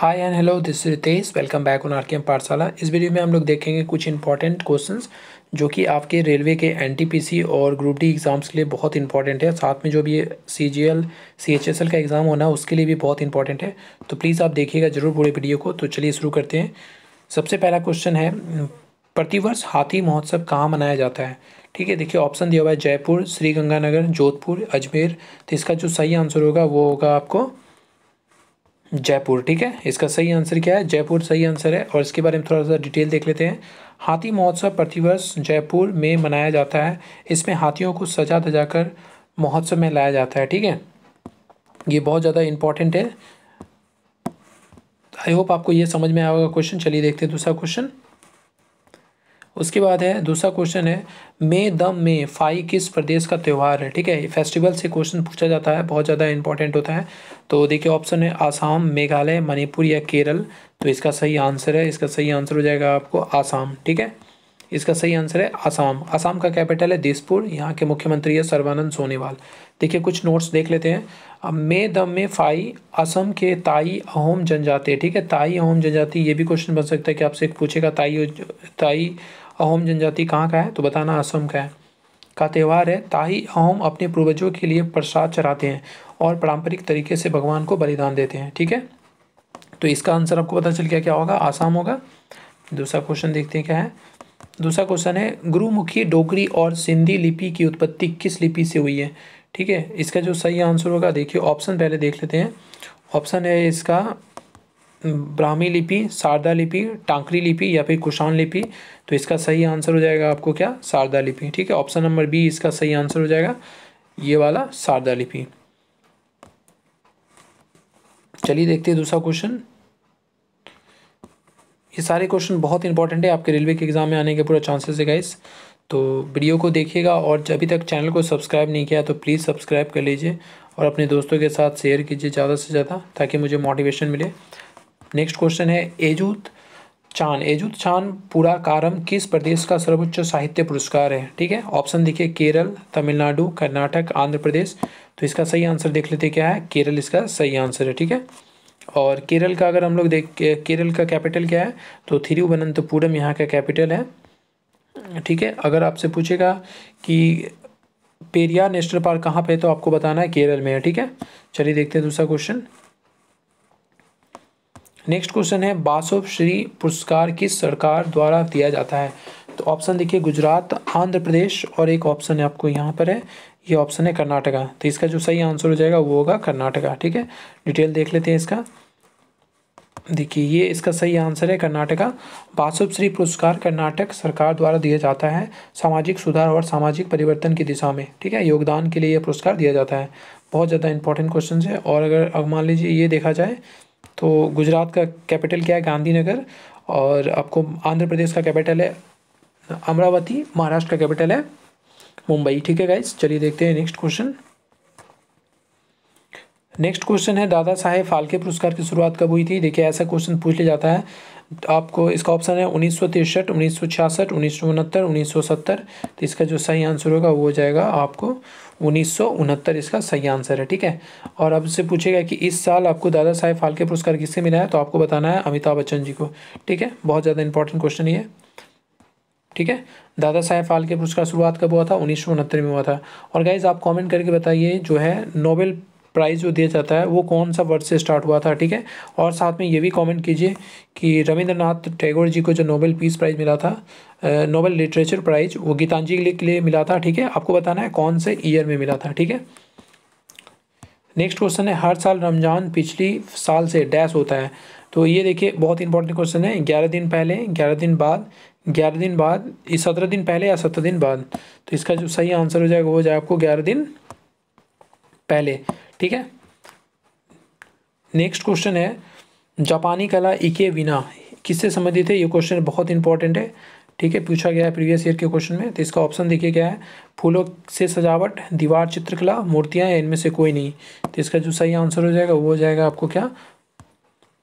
high and hello this Ritesh welcome back on M Pathshala इस video में हम लोग देखेंगे कुछ इंपॉर्टेंट क्वेश्चंस जो कि आपके रेलवे के एनटीपीसी और ग्रुप डी एग्ज़ाम्स के लिए बहुत इंपॉर्टेंट है साथ में जो भी C G L C H S L का एग्ज़ाम होना है उसके लिए भी बहुत इंपॉर्टेंट है तो प्लीज़ आप देखिएगा जरूर पूरे वीडियो को तो चलिए शुरू करते हैं सबसे पहला क्वेश्चन है प्रतिवर्ष हाथी महोत्सव कहाँ मनाया जाता है ठीक है देखिए ऑप्शन दिया हुआ है जयपुर श्रीगंगानगर जोधपुर अजमेर तो इसका जो सही आंसर होगा वो होगा आपको जयपुर ठीक है इसका सही आंसर क्या है जयपुर सही आंसर है और इसके बारे में थोड़ा सा डिटेल देख लेते हैं हाथी महोत्सव प्रतिवर्ष जयपुर में मनाया जाता है इसमें हाथियों को सजा कर महोत्सव में लाया जाता है ठीक है ये बहुत ज़्यादा इंपॉर्टेंट है आई होप आपको ये समझ में आएगा क्वेश्चन चलिए देखते हैं दूसरा क्वेश्चन उसके बाद है दूसरा क्वेश्चन है मे द मे फाई किस प्रदेश का त्यौहार है ठीक है फेस्टिवल से क्वेश्चन पूछा जाता है बहुत ज़्यादा इंपॉर्टेंट होता है तो देखिए ऑप्शन है आसाम मेघालय मणिपुर या केरल तो इसका सही आंसर है इसका सही आंसर हो जाएगा आपको आसाम ठीक है इसका सही आंसर है आसाम आसाम का कैपिटल है दिसपुर यहाँ के मुख्यमंत्री है सर्वानंद सोनेवाल देखिए कुछ नोट्स देख लेते हैं अब मे दम में फाई असम के ताई अहोम जनजाति ठीक है ताई अहोम जनजाति ये भी क्वेश्चन बन सकता है कि आपसे पूछेगा ताई ताई अहोम जनजाति कहाँ का है तो बताना असम का है का त्यौहार है ताही अहोम अपने पूर्वजों के लिए प्रसाद चढ़ाते हैं और पारंपरिक तरीके से भगवान को बलिदान देते हैं ठीक है तो इसका आंसर आपको पता चल गया क्या होगा आसाम होगा दूसरा क्वेश्चन देखते हैं क्या है दूसरा क्वेश्चन है गुरुमुखी डोगरी और सिंधी लिपि की उत्पत्ति किस लिपि से हुई है ठीक है इसका जो सही आंसर होगा देखिए ऑप्शन पहले देख लेते हैं ऑप्शन है इसका ब्राह्मी लिपि शारदा लिपि टांकरी लिपि या फिर कुषाण लिपि तो इसका सही आंसर हो जाएगा आपको क्या शारदा लिपि ठीक है ऑप्शन नंबर बी इसका सही आंसर हो जाएगा ये वाला शारदा लिपि चलिए देखते हैं दूसरा क्वेश्चन ये सारे क्वेश्चन बहुत इंपॉर्टेंट है आपके रेलवे के एग्ज़ाम में आने के पूरा चांसेस है गाइस तो वीडियो को देखिएगा और जब अभी तक चैनल को सब्सक्राइब नहीं किया तो प्लीज़ सब्सक्राइब कर लीजिए और अपने दोस्तों के साथ शेयर कीजिए ज़्यादा से ज़्यादा ताकि मुझे मोटिवेशन मिले नेक्स्ट क्वेश्चन है एजूत चान एजूत चान पूरा कारम किस प्रदेश का सर्वोच्च साहित्य पुरस्कार है ठीक है ऑप्शन देखिए केरल तमिलनाडु कर्नाटक आंध्र प्रदेश तो इसका सही आंसर देख लेते क्या है केरल इसका सही आंसर है ठीक है और केरल का अगर हम लोग देख केरल का कैपिटल क्या है तो थिरुवनंतपुरम यहाँ का कैपिटल है ठीक है अगर आपसे पूछेगा कि पेरिया नेशनल पार्क कहाँ पे है तो आपको बताना है केरल में है ठीक है चलिए देखते हैं दूसरा क्वेश्चन नेक्स्ट क्वेश्चन है बासव श्री पुरस्कार किस सरकार द्वारा दिया जाता है तो ऑप्शन देखिए गुजरात आंध्र प्रदेश और एक ऑप्शन है आपको यहाँ पर है ये ऑप्शन है कर्नाटका तो इसका जो सही आंसर हो जाएगा वो होगा कर्नाटका ठीक है डिटेल देख लेते हैं इसका देखिए ये इसका सही आंसर है कर्नाटका बासुभ श्री पुरस्कार कर्नाटक सरकार द्वारा दिया जाता है सामाजिक सुधार और सामाजिक परिवर्तन की दिशा में ठीक है योगदान के लिए यह पुरस्कार दिया जाता है बहुत ज़्यादा इंपॉर्टेंट क्वेश्चन है और अगर अब मान लीजिए ये देखा जाए तो गुजरात का कैपिटल क्या है गांधीनगर और आपको आंध्र प्रदेश का कैपिटल है अमरावती महाराष्ट्र का कैपिटल है मुंबई ठीक है गाइज चलिए देखते हैं नेक्स्ट क्वेश्चन नेक्स्ट क्वेश्चन है दादा साहेब फाल्के पुरस्कार की शुरुआत कब हुई थी देखिए ऐसा क्वेश्चन पूछ लिया जाता है आपको इसका ऑप्शन है उन्नीस सौ तिरसठ उन्नीस सौ छियासठ उन्नीस सौ उनहत्तर उन्नीस सौ सत्तर तो इसका जो सही आंसर होगा वो हो जाएगा आपको उन्नीस सौ उनहत्तर इसका सही आंसर है ठीक है और अब से पूछेगा कि इस साल आपको दादा साहेब फाल्के पुरस्कार किससे मिला है तो आपको बताना है अमिताभ बच्चन जी को ठीक है बहुत ज़्यादा इंपॉर्टेंट क्वेश्चन ये ठीक है दादा साहेब फाल्के पुरस्कार शुरुआत कब हुआ था उन्नीस में हुआ था और गाइज आप कॉमेंट करके बताइए जो है नोबेल प्राइज़ जो दिया जाता है वो कौन सा वर्ड से स्टार्ट हुआ था ठीक है और साथ में ये भी कमेंट कीजिए कि रविंद्रनाथ टैगोर जी को जो नोबेल पीस प्राइज़ मिला था नोबेल लिटरेचर प्राइज़ वो गीतांजी के लिए मिला था ठीक है आपको बताना है कौन से ईयर में मिला था ठीक है नेक्स्ट क्वेश्चन है हर साल रमज़ान पिछली साल से डैश होता है तो ये देखिए बहुत इंपॉर्टेंट क्वेश्चन है ग्यारह दिन पहले ग्यारह दिन बाद ग्यारह दिन बाद सत्रह दिन पहले या सत्रह दिन बाद तो इसका जो सही आंसर हो जाएगा वो हो जाएगा आपको ग्यारह दिन पहले ठीक है नेक्स्ट क्वेश्चन है जापानी कला इके विना किससे संबंधित है ये क्वेश्चन बहुत इंपॉर्टेंट है ठीक है पूछा गया है प्रीवियस ईयर के क्वेश्चन में तो इसका ऑप्शन देखिए क्या है फूलों से सजावट दीवार चित्रकला मूर्तियाँ इनमें से कोई नहीं तो इसका जो सही आंसर हो जाएगा वो हो जाएगा आपको क्या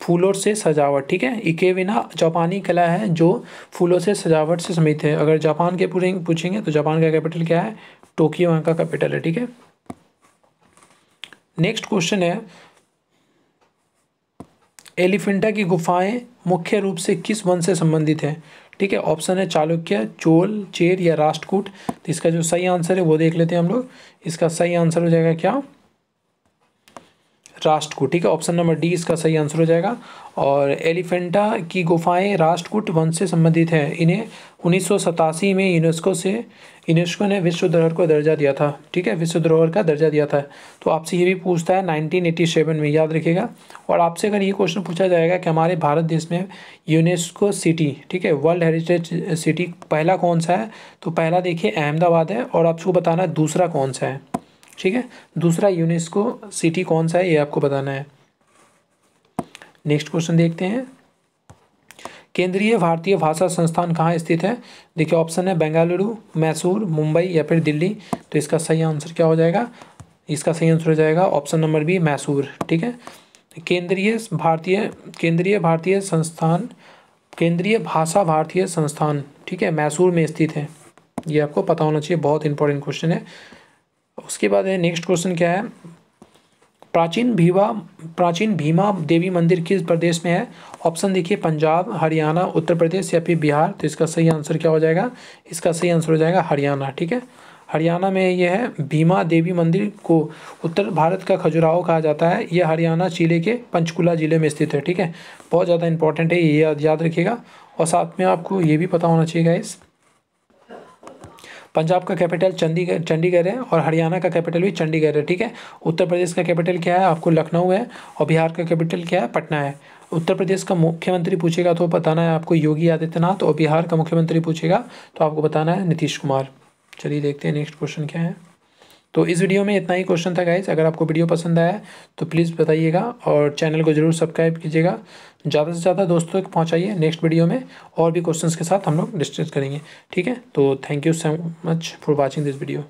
फूलों से सजावट ठीक है इके विना जापानी कला है जो फूलों से सजावट से समित है अगर जापान के पूछेंगे तो जापान का कैपिटल क्या है टोक्यो यहाँ का कैपिटल है ठीक है नेक्स्ट क्वेश्चन है एलिफेंटा की गुफाएं मुख्य रूप से किस वन से संबंधित है ठीक है ऑप्शन है चालुक्य चोल चेर या राष्ट्रकूट तो इसका जो सही आंसर है वो देख लेते हैं हम लोग इसका सही आंसर हो जाएगा क्या राष्ट्रकूट ठीक है ऑप्शन नंबर डी इसका सही आंसर हो जाएगा और एलिफेंटा की गुफाएं राष्ट्रकूट वंश से संबंधित हैं इन्हें उन्नीस में यूनेस्को से यूनेस्को ने विश्व धरोहर को दर्जा दिया था ठीक है विश्व धरोहर का दर्जा दिया था तो आपसे ये भी पूछता है 1987 में याद रखिएगा और आपसे अगर ये क्वेश्चन पूछा जाएगा कि हमारे भारत देश में यूनेस्को सिटी ठीक है वर्ल्ड हेरिटेज सिटी पहला कौन सा है तो पहला देखिए अहमदाबाद है और आपको बताना दूसरा कौन सा है ठीक है दूसरा यूनेस्को सिटी कौन सा है ये आपको बताना है नेक्स्ट क्वेश्चन देखते हैं केंद्रीय भारतीय भाषा संस्थान कहाँ स्थित है देखिए ऑप्शन है बेंगालुरु मैसूर मुंबई या फिर दिल्ली तो इसका सही आंसर क्या हो जाएगा इसका सही आंसर हो जाएगा ऑप्शन नंबर बी मैसूर ठीक है केंद्रीय भारतीय केंद्रीय भारतीय संस्थान केंद्रीय भाषा भारतीय संस्थान ठीक है मैसूर में स्थित है ये आपको पता होना चाहिए बहुत इंपॉर्टेंट क्वेश्चन है उसके बाद है नेक्स्ट क्वेश्चन क्या है प्राचीन भीवा प्राचीन भीमा देवी मंदिर किस प्रदेश में है ऑप्शन देखिए पंजाब हरियाणा उत्तर प्रदेश या फिर बिहार तो इसका सही आंसर क्या हो जाएगा इसका सही आंसर हो जाएगा हरियाणा ठीक है हरियाणा में यह है भीमा देवी मंदिर को उत्तर भारत का खजुराहो कहा जाता है यह हरियाणा जिले के पंचकुला ज़िले में स्थित है ठीक है बहुत ज़्यादा इंपॉर्टेंट है ये याद याद रखिएगा और साथ में आपको ये भी पता होना चाहिए इस पंजाब का कैपिटल चंडीगढ़ चंडीगढ़ है और हरियाणा का कैपिटल भी चंडीगढ़ है ठीक है उत्तर प्रदेश का कैपिटल क्या है आपको लखनऊ है और बिहार का कैपिटल क्या है पटना है उत्तर प्रदेश का मुख्यमंत्री पूछेगा तो बताना है आपको योगी आदित्यनाथ और बिहार का मुख्यमंत्री पूछेगा तो आपको बताना है नीतीश कुमार चलिए देखते हैं नेक्स्ट क्वेश्चन क्या है तो इस वीडियो में इतना ही क्वेश्चन था गाइज अगर आपको वीडियो पसंद आया तो प्लीज़ बताइएगा और चैनल को ज़रूर सब्सक्राइब कीजिएगा ज़्यादा से ज़्यादा दोस्तों तक पहुँचाइए नेक्स्ट वीडियो में और भी क्वेश्चन के साथ हम लोग डिस्कस करेंगे ठीक है तो thank you so much for watching this video